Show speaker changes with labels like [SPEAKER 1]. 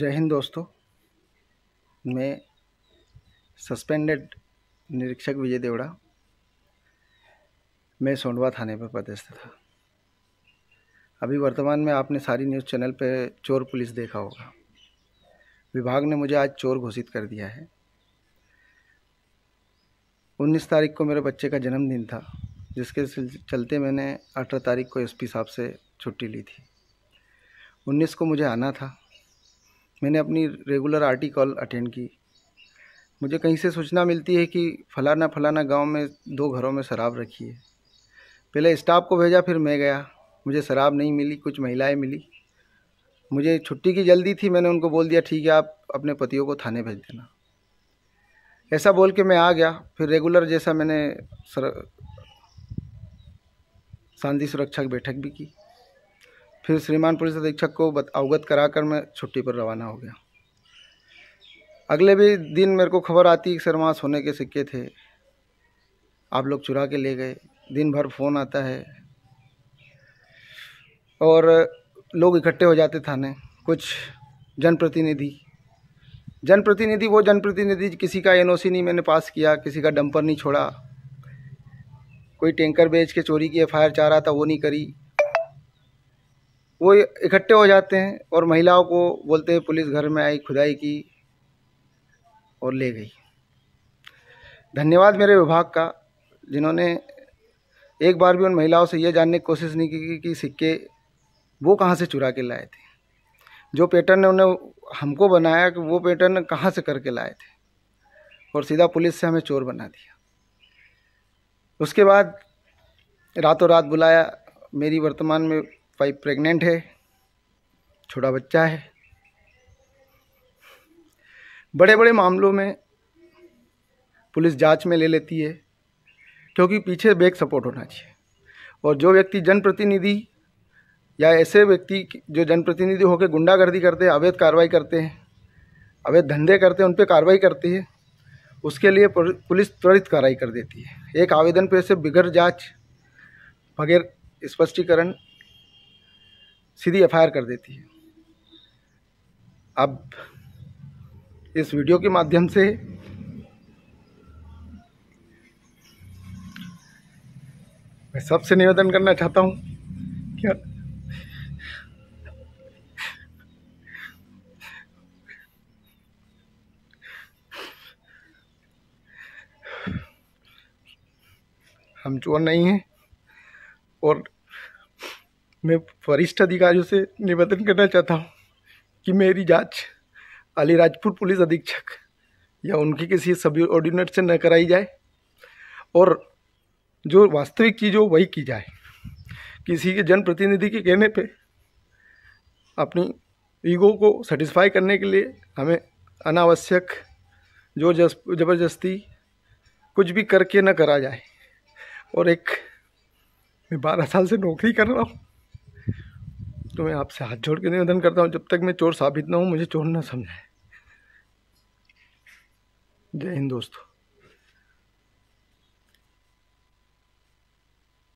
[SPEAKER 1] जय हिंद दोस्तों मैं सस्पेंडेड निरीक्षक विजय देवड़ा मैं सोंडवा थाने पर पदस्थ था अभी वर्तमान में आपने सारी न्यूज़ चैनल पर चोर पुलिस देखा होगा विभाग ने मुझे आज चोर घोषित कर दिया है 19 तारीख को मेरे बच्चे का जन्मदिन था जिसके चलते मैंने अठारह तारीख को एसपी साहब से छुट्टी ली थी 19 को मुझे आना था मैंने अपनी रेगुलर आरटी कॉल अटेंड की मुझे कहीं से सूचना मिलती है कि फलाना फलाना गांव में दो घरों में शराब रखी है पहले स्टाफ को भेजा फिर मैं गया मुझे शराब नहीं मिली कुछ महिलाएं मिली मुझे छुट्टी की जल्दी थी मैंने उनको बोल दिया ठीक है आप अपने पतियों को थाने भेज देना ऐसा बोल के मैं आ गया फिर रेगुलर जैसा मैंने सर... शांति सुरक्षा की बैठक भी की फिर श्रीमान पुलिस अधीक्षक को अवगत कराकर मैं छुट्टी पर रवाना हो गया अगले भी दिन मेरे को खबर आती कि सर वहाँ सोने के सिक्के थे आप लोग चुरा के ले गए दिन भर फ़ोन आता है और लोग इकट्ठे हो जाते थाने कुछ जनप्रतिनिधि जनप्रतिनिधि वो जनप्रतिनिधि किसी का एनओसी नहीं मैंने पास किया किसी का डंपर नहीं छोड़ा कोई टैंकर बेच के चोरी की एफ चाह रहा था वो नहीं करी वो इकट्ठे हो जाते हैं और महिलाओं को बोलते हैं पुलिस घर में आई खुदाई की और ले गई धन्यवाद मेरे विभाग का जिन्होंने एक बार भी उन महिलाओं से ये जानने की कोशिश नहीं की कि सिक्के वो कहाँ से चुरा के लाए थे जो पैटर्न ने उन्हें हमको बनाया कि वो पैटर्न कहाँ से करके लाए थे और सीधा पुलिस से हमें चोर बना दिया उसके बाद रातों रात बुलाया मेरी वर्तमान में वाइफ प्रेग्नेंट है छोटा बच्चा है बड़े बड़े मामलों में पुलिस जांच में ले लेती है क्योंकि पीछे बैक सपोर्ट होना चाहिए और जो व्यक्ति जनप्रतिनिधि या ऐसे व्यक्ति जो जनप्रतिनिधि होकर गुंडागर्दी करते हैं अवैध कार्रवाई करते हैं अवैध धंधे करते हैं उन पर कार्रवाई करती है उसके लिए पुलिस त्वरित कार्रवाई कर देती है एक आवेदन पर से बिगड़ जांच बगैर स्पष्टीकरण सीधी एफ कर देती है अब इस वीडियो के माध्यम से मैं सबसे निवेदन करना चाहता हूँ क्या हम चोर नहीं हैं और मैं वरिष्ठ अधिकारियों से निवेदन करना चाहता हूँ कि मेरी जांच अलीराजपुर पुलिस अधीक्षक या उनकी किसी सभी ऑर्डिनेट से न कराई जाए और जो वास्तविक चीज़ हो वही की जाए किसी के जनप्रतिनिधि के कहने पे अपनी ईगो को सेटिस्फाई करने के लिए हमें अनावश्यक जो ज़बरदस्ती कुछ भी करके न करा जाए और एक मैं बारह साल से नौकरी कर रहा हूँ तो मैं आपसे हाथ जोड़ के निवेदन करता हूँ जब तक मैं चोर साबित ना हूँ मुझे चोर ना समझाए जय हिंद दोस्तों